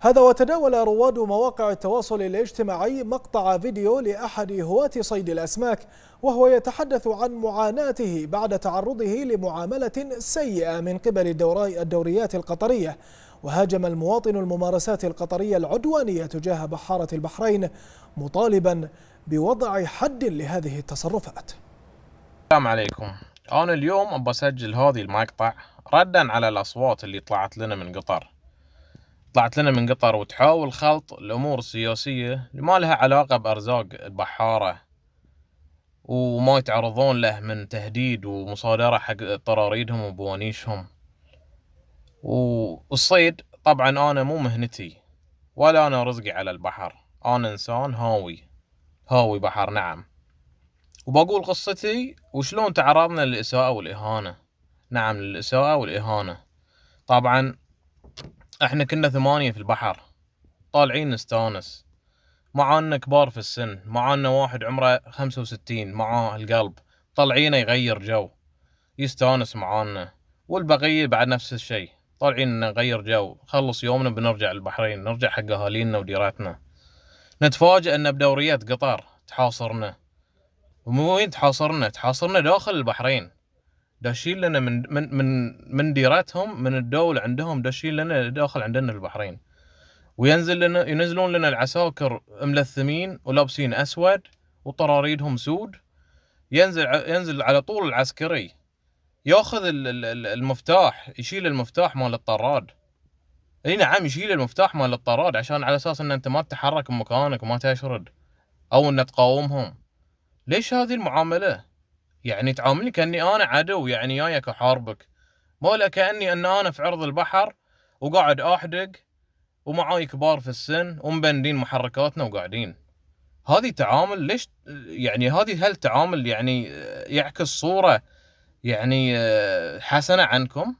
هذا وتداول رواد مواقع التواصل الاجتماعي مقطع فيديو لأحد هواة صيد الأسماك وهو يتحدث عن معاناته بعد تعرضه لمعاملة سيئة من قبل الدوريات القطرية وهاجم المواطن الممارسات القطرية العدوانية تجاه بحارة البحرين مطالبا بوضع حد لهذه التصرفات السلام عليكم أنا اليوم أبى أسجل هذه المقطع ردا على الأصوات اللي طلعت لنا من قطر طلعت لنا من قطر وتحاول خلط الأمور السياسية ما لها علاقة بأرزاق البحارة وما يتعرضون له من تهديد ومصادرة حق طراريدهم وبوانيشهم والصيد طبعا أنا مو مهنتي ولا أنا رزقي على البحر أنا إنسان هاوي هاوي بحر نعم وبقول قصتي وشلون تعرضنا للإساءة والإهانة نعم للإساءة والإهانة طبعا احنا كنا ثمانية في البحر طالعين نستانس معانا كبار في السن معانا واحد عمره خمسة وستين معاه القلب طالعين يغير جو يستانس معانا والبقية بعد نفس الشي طالعين نغير جو خلص يومنا بنرجع البحرين نرجع حق اهالينا وديراتنا نتفاجئ ان بدوريات قطر تحاصرنا ومو تحاصرنا تحاصرنا داخل البحرين داشين لنا من من من من ديرتهم من الدول عندهم داشين لنا داخل عندنا البحرين وينزل لنا ينزلون لنا العساكر ملثمين ولابسين اسود وطراريدهم سود ينزل ينزل على طول العسكري ياخذ المفتاح يشيل المفتاح مال الطراد اي نعم يشيل المفتاح مال الطراد عشان على اساس ان انت ما تتحرك من مكانك وما تشرد او ان تقاومهم ليش هذه المعامله يعني تعاملني كاني انا عدو يعني جايك احاربك لا كاني ان انا في عرض البحر وقاعد احدق ومعاي كبار في السن ومبندين محركاتنا وقاعدين هذه تعامل ليش يعني هذه هل تعامل يعني يعكس صوره يعني حسنه عنكم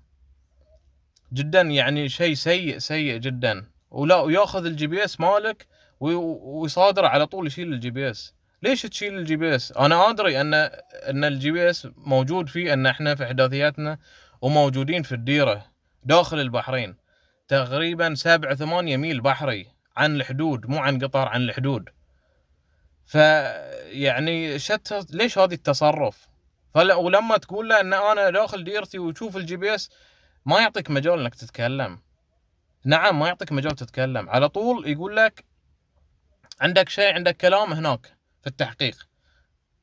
جدا يعني شيء سيء سيء جدا ولا وياخذ الجي بي اس مالك ويصادر على طول يشيل الجي بي اس ليش تشيل الجي بي اس؟ انا ادري ان ان الجي بي اس موجود فيه ان احنا في احداثياتنا وموجودين في الديره داخل البحرين تقريبا سبعة ثمانية ميل بحري عن الحدود مو عن قطر عن الحدود فيعني شت ليش هذا التصرف؟ فل... ولما تقول له ان انا داخل ديرتي وتشوف الجي بي اس ما يعطيك مجال انك تتكلم نعم ما يعطيك مجال تتكلم على طول يقول لك عندك شيء عندك كلام هناك في التحقيق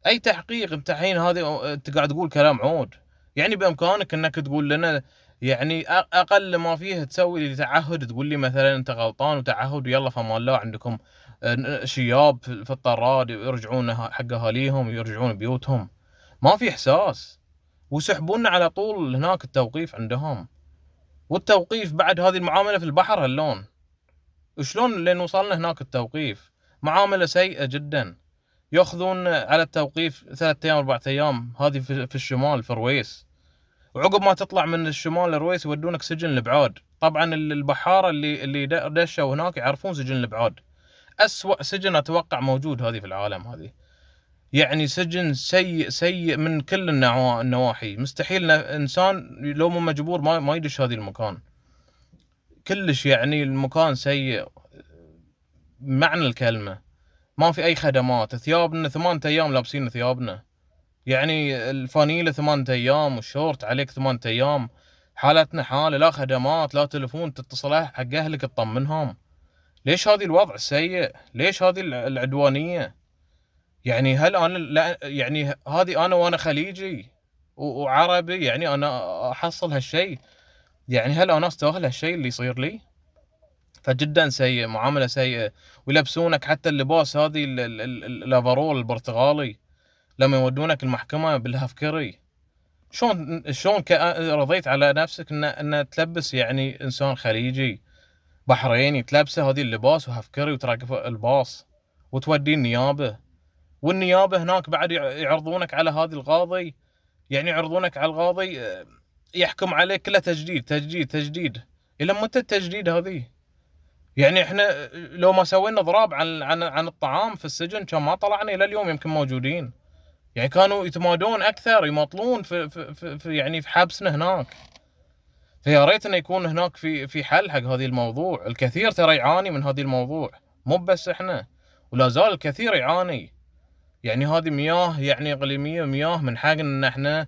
اي تحقيق انت الحين هذه انت قاعد تقول كلام عود يعني بامكانك انك تقول لنا يعني اقل ما فيه تسوي لي تعهد تقول لي مثلا انت غلطان وتعهد ويلا فما الله عندكم شياب في الطراد يرجعون حق اهاليهم يرجعون بيوتهم ما في احساس وسحبونا على طول هناك التوقيف عندهم والتوقيف بعد هذه المعامله في البحر هاللون شلون لين وصلنا هناك التوقيف معامله سيئه جدا ياخذون على التوقيف ثلاثة ايام اربعة ايام هذه في الشمال في رويس وعقب ما تطلع من الشمال لرويس يودونك سجن الابعاد طبعا البحاره اللي اللي دشوا هناك يعرفون سجن الابعاد اسوا سجن اتوقع موجود هذه في العالم هذه يعني سجن سيء سيء من كل النواحي مستحيل انسان لو مو مجبور ما ما يدش هذه المكان كلش يعني المكان سيء معنى الكلمه ما في اي خدمات ثيابنا ثمانة ايام لابسين ثيابنا يعني الفانيلة ثمانة ايام والشورت عليك ثمانة ايام حالتنا حالة لا خدمات لا تلفون تتصل حق اهلك تطمنهم ليش هذه الوضع السيء ليش هذه العدوانية يعني هل انا لا يعني هذه انا وانا خليجي وعربي يعني انا احصل هالشيء يعني هل انا استاهل هالشيء اللي يصير لي؟ فجدا سيء معامله سيئه ويلبسونك حتى اللباس هذه الافرول البرتغالي لما يودونك المحكمه بالهفكري شلون شلون رضيت على نفسك ان ان تلبس يعني انسان خليجي بحريني تلبسه هذه اللباس وهفكري وتراقب الباص وتودي النيابه والنيابه هناك بعد يعرضونك على هذه القاضي يعني يعرضونك على القاضي آه، يحكم عليك كله تجديد تجديد تجديد الى متى التجديد هذه يعني احنا لو ما سوينا ضراب عن عن عن الطعام في السجن كان ما طلعنا الى اليوم يمكن موجودين يعني كانوا يتمادون اكثر يماطلون في, في, في يعني في حبسنا هناك فيا ريت انه يكون هناك في في حل حق هذه الموضوع الكثير ترى يعاني من هذه الموضوع مو بس احنا ولا زال الكثير يعاني يعني هذه مياه يعني اقليميه مياه من حقنا ان احنا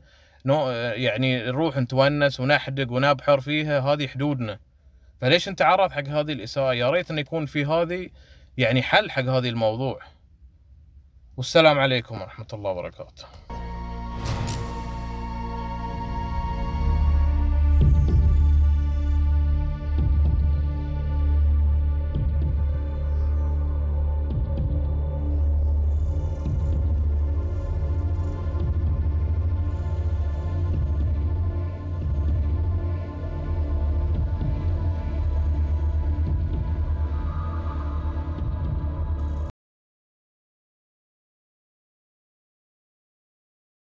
يعني نروح نتونس ونحدق ونبحر فيها هذه حدودنا فليش انت عرض حق هذه الاساءه يا ريت ان يكون في هذه يعني حل حق هذه الموضوع والسلام عليكم ورحمه الله وبركاته